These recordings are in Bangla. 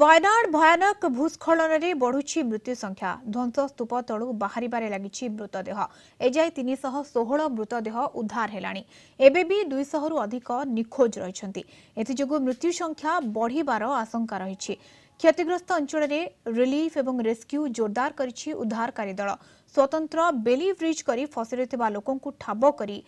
વાયનાડ ભયાનક ભૂસ્ખળનરે બઢુଛି મૃત્યુ સંખ્યા ଧ୍ୱଂସସ୍ତୂପ ତଳୁ ବାହାରିବାରେ ଲାଗିଛି ମୃତଦେହ ଏଯାଏ ତିନିଶହ ଷୋହଳ ମୃତଦେହ ଉଦ୍ଧାର ହେଲାଣି ଏବେ ବି ଦୁଇଶହରୁ ଅଧିକ ନିଖୋଜ ରହିଛନ୍ତି ଏଥିଯୋଗୁଁ ମୃତ୍ୟୁ ସଂଖ୍ୟା ବଢ଼ିବାର ଆଶଙ୍କା ରହିଛି କ୍ଷତିଗ୍ରସ୍ତ ଅଞ୍ଚଳରେ ରିଲିଫ୍ ଏବଂ ରେସ୍କ୍ୟୁ ଜୋରଦାର କରିଛି ଉଦ୍ଧାରକାରୀ ଦଳ સ્વતંત્ર બેલી બ્રિજ કરી ફસી લોકંકુ ઠાબ કરી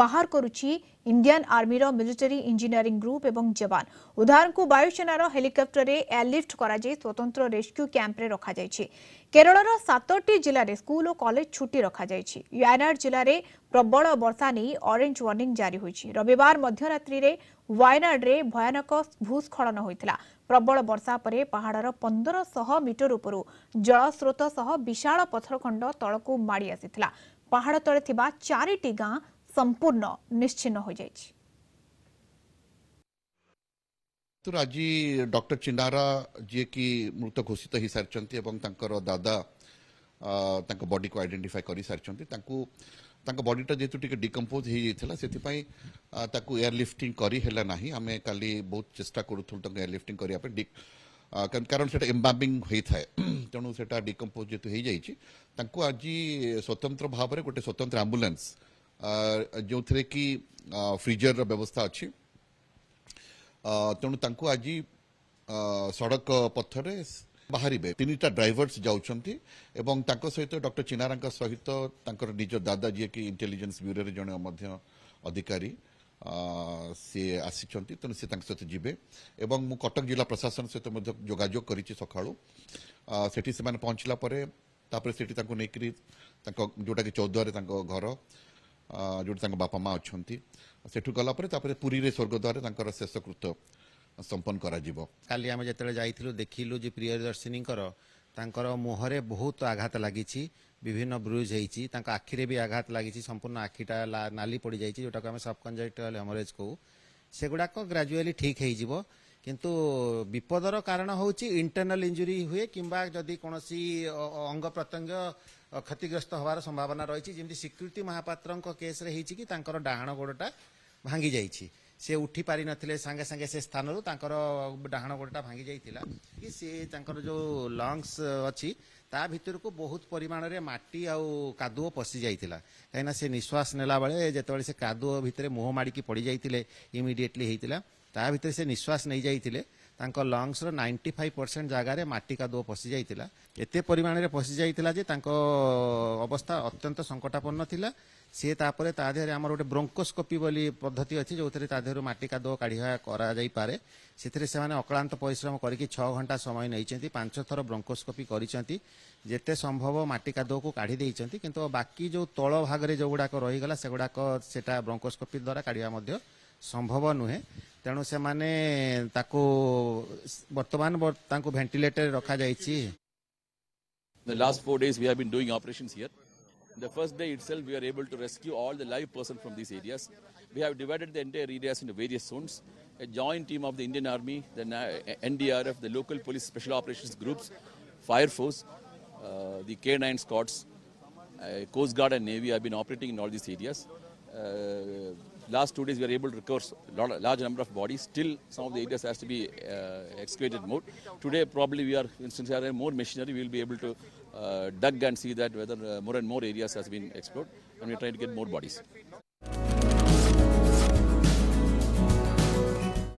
બહાર કરુଛି ઇન્ડિયાન આર્મીર મિલિટરી ઇન્જિનિયરિંગ ગ્રુપ એવં જવાન ઉદાહરણકુ વાયુસેનાર હેલિકપ્ટરે એୟାରଲିଫ୍ଟ କରାଯାଇ ସ୍ୱତନ୍ତ୍ର ରେସ୍କ୍ୟୁ କ୍ୟାମ୍ପରେ ରଖାଯାଇଛି କେରଳର ସାତଟି ଜିଲ୍ଲାରେ ସ୍କୁଲ ଓ କଲେଜ ଛୁଟି ରଖାଯାଇଛି ୱାୟନାଡ଼ ଜିଲ୍ଲାରେ ପ୍ରବଳ ବର୍ଷା ନେଇ ଅରେଞ୍ଜ ୱାର୍ଣ୍ଣିଂ ଜାରି ହୋଇଛି ରବିବାର ମଧ୍ୟରାତ୍ରିରେ ୱାୟନାଡ଼ରେ ଭୟାନକ ଭୂସ୍ଖଳନ ହୋଇଥିଲା ପ୍ରବଳ ବର୍ଷା ପରେ ପାହାଡ଼ର ପନ୍ଦରଶହ ମିଟର ଉପରୁ ଜଳସ୍ରୋତ ସହ ବିଶାଳ ପଥରଖଣ୍ଡ ତଳ ଜଳକୁ ମାଡ଼ି ଆସିଥିଲା ପାହାଡ଼ ତଳେ ଥିବା ଚାରିଟି ଗାଁ ସମ୍ପୂର୍ଣ୍ଣ ନିଶ୍ଚିନ୍ନ ହୋଇଯାଇଛି ଆଜି ଡକ୍ଟର ଚିନାରା ଯିଏକି ମୃତ ଘୋଷିତ ହୋଇସାରିଛନ୍ତି ଏବଂ ତାଙ୍କର ଦାଦା ତାଙ୍କ ବଡିକୁ ଆଇଡେଣ୍ଟିଫାଏ କରିସାରିଛନ୍ତି ତାଙ୍କୁ ତାଙ୍କ ବଡିଟା ଯେହେତୁ ଟିକେ ଡିକମ୍ପୋଜ୍ ହୋଇଯାଇଥିଲା ସେଥିପାଇଁ ତାକୁ ଏୟାର ଲିଫ୍ଟିଂ କରି ହେଲା ନାହିଁ ଆମେ କାଲି ବହୁତ ଚେଷ୍ଟା କରୁଥିଲୁ ତାଙ୍କୁ ଏୟାରଲିଫ୍ଟିଂ କରିବା ପାଇଁ কারণ সেটা এম্বাম্বিং হয়ে তেণু সেটা ডিকম্পোজ যেহেতু হয়েযাইছি তাঁকু আজি স্বতন্ত্র ভাবে গোটে স্বতন্ত্র আম্বুলান্স ଯେଉଁଥିରେ କି ଫ୍ରିଜରର ବ୍ୟବସ୍ଥା ଅଛି ତେଣୁ ତାଙ୍କୁ ଆଜି ସଡ଼କ ପଥରେ ବାହାରିବେ ତିନିଟା ଡ୍ରାଇଭର୍ସ ଯାଉଛନ୍ତି ଏବଂ ତାଙ୍କ ସହିତ ଡକ୍ଟର ଚିନାରାଙ୍କ ସହିତ ତାଙ୍କର ନିଜ ଦାଦା ଯିଏକି ଇଣ୍ଟେଲିଜେନ୍ସ ବ୍ୟୁରୋରେ ଜଣେ ମଧ୍ୟ ଅଧିକାରୀ ସିଏ ଆସିଛନ୍ତି ତେଣୁ ସେ ତାଙ୍କ ସହିତ ଯିବେ ଏବଂ ମୁଁ କଟକ ଜିଲ୍ଲା ପ୍ରଶାସନ ସହିତ ମଧ୍ୟ ଯୋଗାଯୋଗ କରିଛି ସକାଳୁ ସେଠି ସେମାନେ ପହଞ୍ଚିଲା ପରେ ତାପରେ ସେଠି ତାଙ୍କୁ ନେଇକରି ତାଙ୍କ ଯେଉଁଟାକି ଚୌଦ୍ୱାରେ ତାଙ୍କ ଘର ଯେଉଁଠି ତାଙ୍କ ବାପା ମା ଅଛନ୍ତି ସେଠୁ ଗଲାପରେ ତାପରେ ପୁରୀରେ ସ୍ୱର୍ଗଦ୍ୱାରରେ ତାଙ୍କର ଶେଷକୃତ୍ୟ ସମ୍ପନ୍ନ କରାଯିବ କାଲି ଆମେ ଯେତେବେଳେ ଯାଇଥିଲୁ ଦେଖିଲୁ ଯେ ପ୍ରିୟଦର୍ଶିନୀଙ୍କର ତାଙ୍କର ମୁହଁରେ ବହୁତ ଆଘାତ ଲାଗିଛି বিভিন্ন ব্রুজ হয়েছি তাঁর আখিরে বি আঘাত লাগিছি সম্পূর্ণ আখিটা নালি পড়ি যাই যেটাকে আমি সবকনজেক্টাল হেমোরেজ কু সেগুড়াক গ্রাজুয়ালি ঠিক হয়েযিব কিন্তু বিপদর কারণ হচ্ছে ইন্টরনাল ইঞ্জুরি হুয়ে কিংবা যদি কোণী অঙ্গ প্রত্যঙ্গ ক্ষতিগ্রস্ত হওয়ার সম্ভাবনা রয়েছে যেমনি স্বীকৃতি মহাপাত্র কেস্রে হয়েছে কি তাঁর ডাহাণ গোড়টা ভাঙ্গি যাইছে সে উঠি পারি নথিলে সাঙ্গে সাঙ্গে সে স্থানরু তাঁকর ডাহাণ গোড়টা ভাঙ্গি যাইতিলা কি সে তাঁকর যে লংস অছি তা ভিতরকু বহুত পরিমাণরে মাটি আউ কাদুও পশি যাইতিলা কাইনা সে নিশ্বাস নেলা বেলে যেতবেলে সে কাদুও ভিতরে মুহ মাড়িকি পড়ি যাইতিলে ইমিডিয়েটলি হেইতিলা ତା ଭିତରେ ସେ ନିଶ୍ୱାସ ନେଇଯାଇଥିଲେ ତାଙ୍କ ଲଙ୍ଗସର ନାଇଣ୍ଟି ଫାଇଭ୍ ପରସେଣ୍ଟ ଜାଗାରେ ମାଟି କାଦୁଅ ପଶିଯାଇଥିଲା ଏତେ ପରିମାଣରେ ପଶିଯାଇଥିଲା ଯେ ତାଙ୍କ ଅବସ୍ଥା ଅତ୍ୟନ୍ତ ସଙ୍କଟାପନ୍ନ ଥିଲା ସେ ତାପରେ ତା ଦେହରେ ଆମର ଗୋଟେ ବ୍ରୋଙ୍କୋସ୍କୋପି ବୋଲି ପଦ୍ଧତି ଅଛି ଯେଉଁଥିରେ ତା ଦେହରୁ ମାଟି କାଦୁଅ କାଢ଼ିବା କରାଯାଇପାରେ ସେଥିରେ ସେମାନେ ଅକ୍ଳାନ୍ତ ପରିଶ୍ରମ କରିକି ଛଅ ଘଣ୍ଟା ସମୟ ନେଇଛନ୍ତି ପାଞ୍ଚ ଥର ବ୍ରୋଙ୍କୋସ୍କୋପି କରିଛନ୍ତି ଯେତେ ସମ୍ଭବ ମାଟି କାଦୁଅକୁ କାଢ଼ି ଦେଇଛନ୍ତି କିନ୍ତୁ ବାକି ଯେଉଁ ତଳ ଭାଗରେ ଯେଉଁଗୁଡ଼ାକ ରହିଗଲା ସେଗୁଡ଼ାକ ସେଟା ବ୍ରୋଙ୍କୋସ୍କୋପି ଦ୍ୱାରା କାଢ଼ିବା ମଧ୍ୟ संभव নুহে तेणु से मैंने बर्तमान भेन्टिलेटर रखा जा যাইছি The last four days we have been doing operations here. The first day itself we are able to rescue all the live person from these areas. We have divided the entire areas into various zones. A joint team of the Indian Army, the NDRF, the local police special operations groups, fire force, uh, the K9 squads, uh, Coast Guard and Navy have been operating in all these areas. Uh, last two days we are able to recover a large number of bodies. Still, some of the areas has to be uh, excavated more. Today, probably we are, since we are more machinery, we will be able to uh, dig and see that whether uh, more and more areas has been explored, and we are trying to get more bodies.